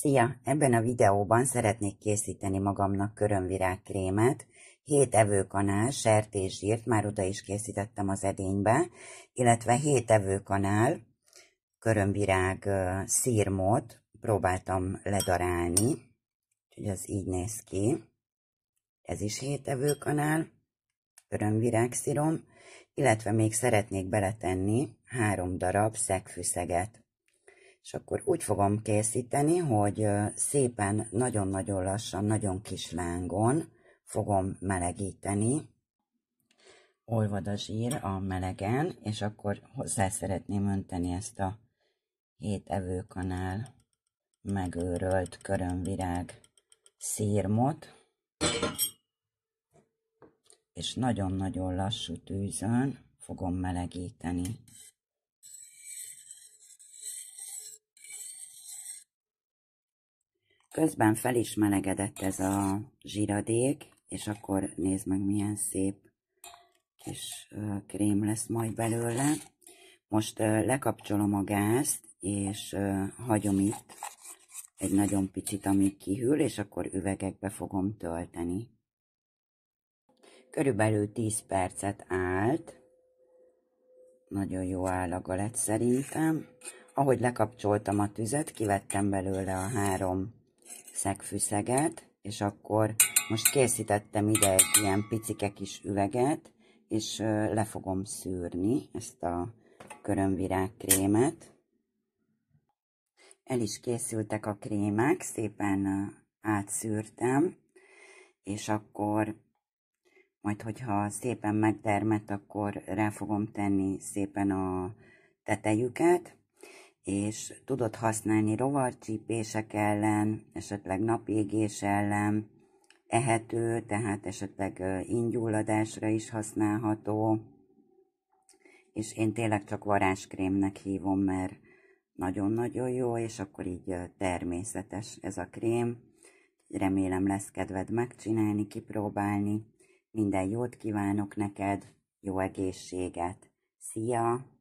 Szia! Ebben a videóban szeretnék készíteni magamnak körömvirágkrémet, 7 evőkanál sertészsírt, már oda is készítettem az edénybe, illetve 7 evőkanál körömvirág szírmot. próbáltam ledarálni, úgyhogy ez így néz ki. Ez is 7 evőkanál, körömvirág szírom, illetve még szeretnék beletenni három darab szegfűszeget és akkor úgy fogom készíteni, hogy szépen, nagyon-nagyon lassan, nagyon kis lángon fogom melegíteni, olvad a zsír a melegen, és akkor hozzá szeretném önteni ezt a hét evőkanál megőrölt körömvirág szírmot, és nagyon-nagyon lassú tűzön fogom melegíteni. Közben fel is melegedett ez a zsíradék és akkor nézd meg milyen szép kis krém lesz majd belőle. Most lekapcsolom a gázt, és hagyom itt egy nagyon picit, amíg kihűl, és akkor üvegekbe fogom tölteni. Körülbelül 10 percet állt. Nagyon jó állaga lett szerintem. Ahogy lekapcsoltam a tüzet, kivettem belőle a három szegfűszeget, és akkor most készítettem ide egy ilyen picike kis üveget, és le fogom szűrni ezt a körömvirág krémet. El is készültek a krémek, szépen átszűrtem, és akkor majd, hogyha szépen megdermet, akkor rá fogom tenni szépen a tetejüket, és tudod használni rovarcsípések ellen, esetleg napégés ellen, ehető, tehát esetleg ingyulladásra is használható, és én tényleg csak varázskrémnek hívom, mert nagyon-nagyon jó, és akkor így természetes ez a krém. Remélem lesz kedved megcsinálni, kipróbálni. Minden jót kívánok neked, jó egészséget! Szia!